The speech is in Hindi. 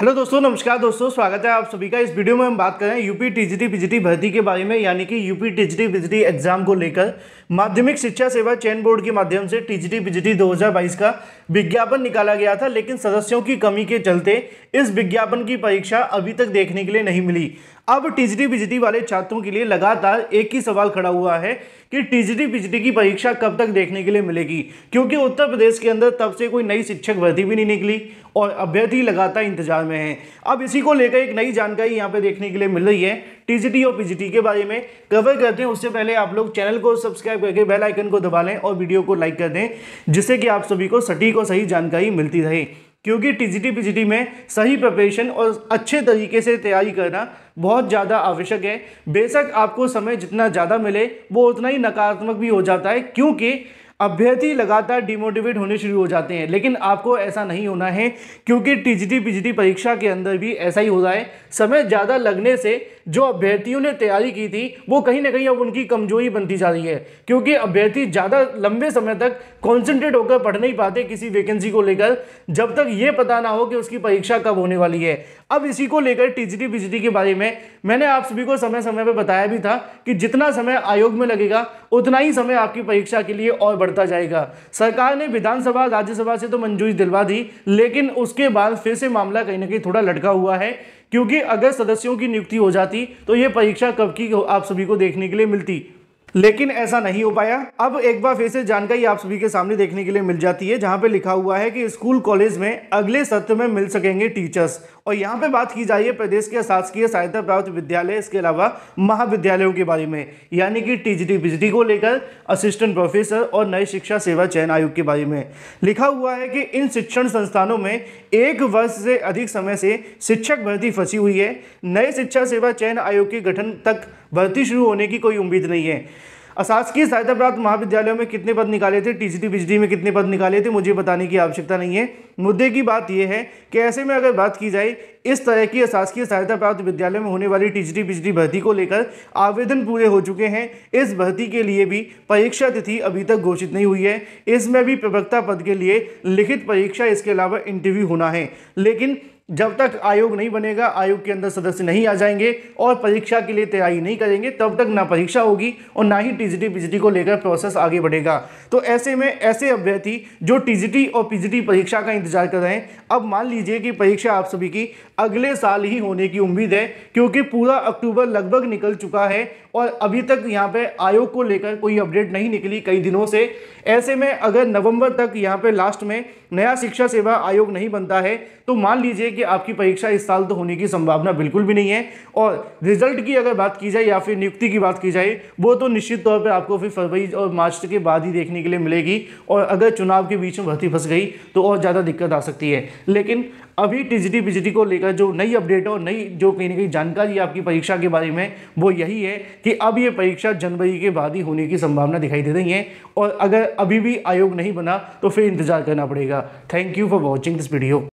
हेलो दोस्तों नमस्कार दोस्तों स्वागत है आप सभी का इस वीडियो में हम बात करें यूपी टीजीटी पीजीटी भर्ती के बारे में यानी कि यूपी टीजीटी पीजीटी एग्जाम को लेकर माध्यमिक शिक्षा सेवा चयन बोर्ड के माध्यम से टीजीटी पीजीटी 2022 का विज्ञापन निकाला गया था लेकिन सदस्यों की कमी के चलते इस विज्ञापन की परीक्षा अभी तक देखने के लिए नहीं मिली अब टीजीटी पीजीटी वाले छात्रों के लिए लगातार एक ही सवाल खड़ा हुआ है कि टीजीटी पीजीटी की परीक्षा कब तक देखने के लिए मिलेगी क्योंकि उत्तर प्रदेश के अंदर तब से कोई नई शिक्षक भर्ती भी नहीं निकली और अभ्यर्थी लगातार इंतजार में हैं अब इसी को लेकर एक नई जानकारी यहाँ पे देखने के लिए मिल रही है टीजीटी और पीजीटी के बारे में कवर करते हैं उससे पहले आप लोग चैनल को सब्सक्राइब करके बेल आइकन को दबा लें और वीडियो को लाइक कर दें जिससे कि आप सभी को सटीक और सही जानकारी मिलती रहे क्योंकि टीजीटी पीजीटी में सही प्रिपरेशन और अच्छे तरीके से तैयारी करना बहुत ज़्यादा आवश्यक है बेशक आपको समय जितना ज़्यादा मिले वो उतना ही नकारात्मक भी हो जाता है क्योंकि अभ्यर्थी लगातार डिमोटिवेट होने शुरू हो जाते हैं लेकिन आपको ऐसा नहीं होना है क्योंकि टीजीटी पीजीटी परीक्षा के अंदर भी ऐसा ही हो रहा है समय ज़्यादा लगने से जो अभ्यर्थियों ने तैयारी की थी वो कहीं ना कहीं अब उनकी कमजोरी बनती जा रही है क्योंकि अभ्यर्थी ज़्यादा लंबे समय तक कॉन्सेंट्रेट होकर पढ़ नहीं पाते किसी वैकेंसी को लेकर जब तक ये पता ना हो कि उसकी परीक्षा कब होने वाली है अब इसी को लेकर टीजीटी पीजीटी के बारे में मैंने आप सभी को समय समय पर बताया भी था कि जितना समय आयोग में लगेगा उतना ही समय आपकी परीक्षा के लिए और बढ़ता जाएगा सरकार ने विधानसभा राज्यसभा से तो मंजूरी दिलवा दी लेकिन उसके बाद फिर से मामला कहीं ना कहीं थोड़ा लटका हुआ है क्योंकि अगर सदस्यों की नियुक्ति हो जाती तो ये परीक्षा कब की आप सभी को देखने के लिए मिलती लेकिन ऐसा नहीं हो पाया अब एक बार फिर से जानकारी आप सभी के सामने देखने के लिए मिल जाती है जहां पे लिखा हुआ है कि स्कूल कॉलेज में अगले सत्र में मिल सकेंगे टीचर्स और यहां पे बात की जा प्रदेश के शासकीय सहायता प्राप्त विद्यालय इसके अलावा महाविद्यालयों के बारे में यानी कि टीजीटी बीजीटी को लेकर असिस्टेंट प्रोफेसर और नई शिक्षा सेवा चयन आयोग के बारे में लिखा हुआ है कि इन शिक्षण संस्थानों में एक वर्ष से अधिक समय से शिक्षक भर्ती फंसी हुई है नए शिक्षा सेवा चयन आयोग के गठन तक भर्ती शुरू होने की कोई उम्मीद नहीं है अशासकीय सहायता प्राप्त महाविद्यालयों में कितने पद निकाले थे टीजीटी बिजली में कितने पद निकाले थे मुझे बताने की आवश्यकता नहीं है मुद्दे की बात यह है कि ऐसे में अगर बात की जाए इस तरह की अशासकीय सहायता प्राप्त विद्यालय में होने वाली टीजीटी बिजली भर्ती को लेकर आवेदन पूरे हो चुके हैं इस भर्ती के लिए भी परीक्षा तिथि अभी तक घोषित नहीं हुई है इसमें भी प्रवक्ता पद के लिए लिखित परीक्षा इसके अलावा इंटरव्यू होना है लेकिन जब तक आयोग नहीं बनेगा आयोग के अंदर सदस्य नहीं आ जाएंगे और परीक्षा के लिए तैयारी नहीं करेंगे तब तक ना परीक्षा होगी और ना ही टीजीटी पीजीटी को लेकर प्रोसेस आगे बढ़ेगा तो ऐसे में ऐसे अभ्यर्थी जो टीजीटी और पीजीटी परीक्षा का इंतजार कर रहे हैं अब मान लीजिए कि परीक्षा आप सभी की अगले साल ही होने की उम्मीद है क्योंकि पूरा अक्टूबर लगभग निकल चुका है और अभी तक यहाँ पे आयोग को लेकर कोई अपडेट नहीं निकली कई दिनों से ऐसे में अगर नवंबर तक यहाँ पे लास्ट में नया शिक्षा सेवा आयोग नहीं बनता है तो मान लीजिए कि आपकी परीक्षा इस साल तो होने की संभावना बिल्कुल भी नहीं है और रिजल्ट की अगर बात की जाए या फिर नियुक्ति की बात की जाए वो तो निश्चित तौर पर आपको फिर फरवरी और मार्च के बाद ही देखने के लिए मिलेगी और अगर चुनाव के बीच में भर्ती फंस गई तो और ज़्यादा दिक्कत आ सकती है लेकिन अभी टीजीटी पीजीटी को लेकर जो नई अपडेट और नई जो कहीं ना कहीं जानकारी आपकी परीक्षा के बारे में वो यही है कि अब ये परीक्षा जनवरी के बाद ही होने की संभावना दिखाई दे रही है और अगर अभी भी आयोग नहीं बना तो फिर इंतज़ार करना पड़ेगा thank you for watching this video